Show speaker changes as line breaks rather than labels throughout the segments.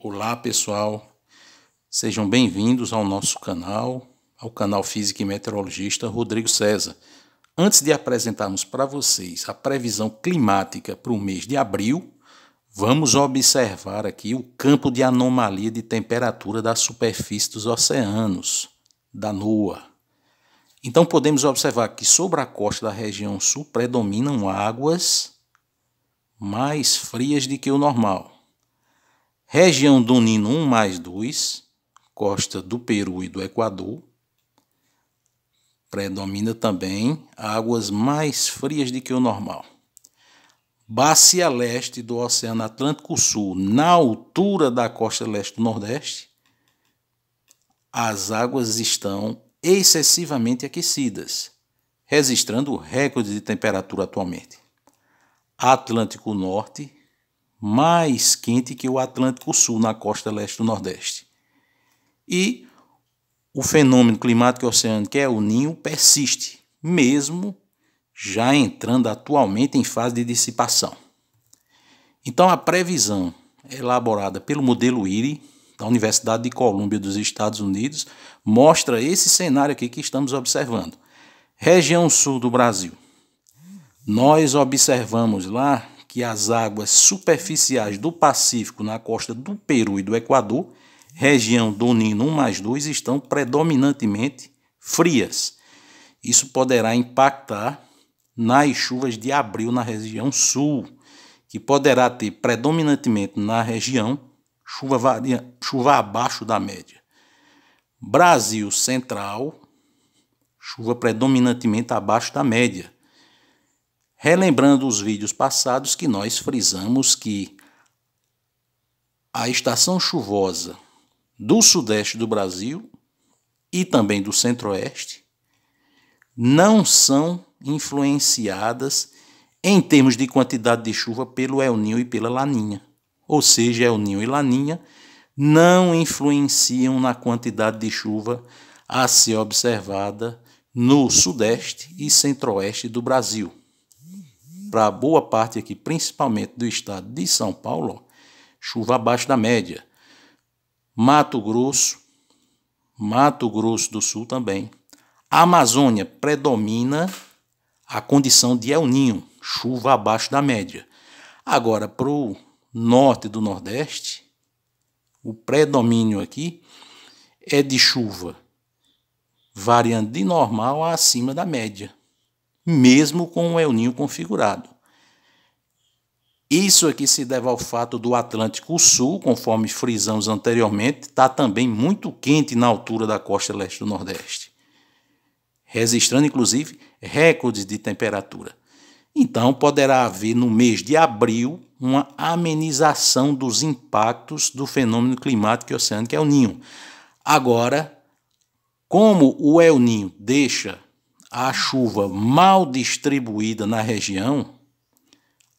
Olá pessoal, sejam bem-vindos ao nosso canal, ao canal Física e Meteorologista Rodrigo César. Antes de apresentarmos para vocês a previsão climática para o mês de abril, vamos observar aqui o campo de anomalia de temperatura da superfície dos oceanos, da NOAA. Então podemos observar que sobre a costa da região sul predominam águas mais frias do que o normal região Nino 1 mais 2, costa do Peru e do Equador. Predomina também águas mais frias do que o normal. Bacia leste do Oceano Atlântico Sul, na altura da costa leste do Nordeste, as águas estão excessivamente aquecidas, registrando recorde de temperatura atualmente. Atlântico Norte mais quente que o Atlântico Sul, na costa leste do Nordeste. E o fenômeno climático oceânico, que é o ninho, persiste, mesmo já entrando atualmente em fase de dissipação. Então, a previsão elaborada pelo modelo IRI, da Universidade de Colômbia dos Estados Unidos, mostra esse cenário aqui que estamos observando. Região sul do Brasil. Nós observamos lá que as águas superficiais do Pacífico na costa do Peru e do Equador, região do Nino 1 mais 2, estão predominantemente frias. Isso poderá impactar nas chuvas de abril na região sul, que poderá ter predominantemente na região chuva, varia, chuva abaixo da média. Brasil central, chuva predominantemente abaixo da média. Relembrando os vídeos passados que nós frisamos que a estação chuvosa do sudeste do Brasil e também do centro-oeste não são influenciadas em termos de quantidade de chuva pelo El Niño e pela Laninha. Ou seja, El Niño e Laninha não influenciam na quantidade de chuva a ser observada no sudeste e centro-oeste do Brasil para boa parte aqui, principalmente do estado de São Paulo, chuva abaixo da média. Mato Grosso, Mato Grosso do Sul também. A Amazônia predomina a condição de El Ninho, chuva abaixo da média. Agora, para o norte do Nordeste, o predomínio aqui é de chuva variando de normal a acima da média mesmo com o El Ninho configurado. Isso aqui se deve ao fato do Atlântico Sul, conforme frisamos anteriormente, estar tá também muito quente na altura da costa leste do Nordeste, registrando inclusive recordes de temperatura. Então, poderá haver no mês de abril uma amenização dos impactos do fenômeno climático e oceânico El Ninho. Agora, como o El Ninho deixa a chuva mal distribuída na região,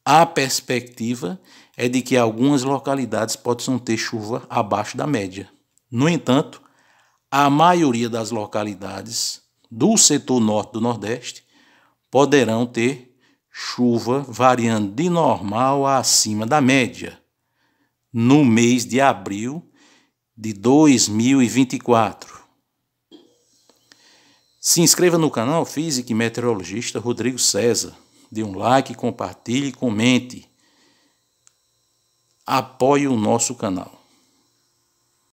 a perspectiva é de que algumas localidades possam ter chuva abaixo da média. No entanto, a maioria das localidades do setor norte do Nordeste poderão ter chuva variando de normal a acima da média no mês de abril de 2024. Se inscreva no canal Físico e Meteorologista Rodrigo César. Dê um like, compartilhe, comente. Apoie o nosso canal.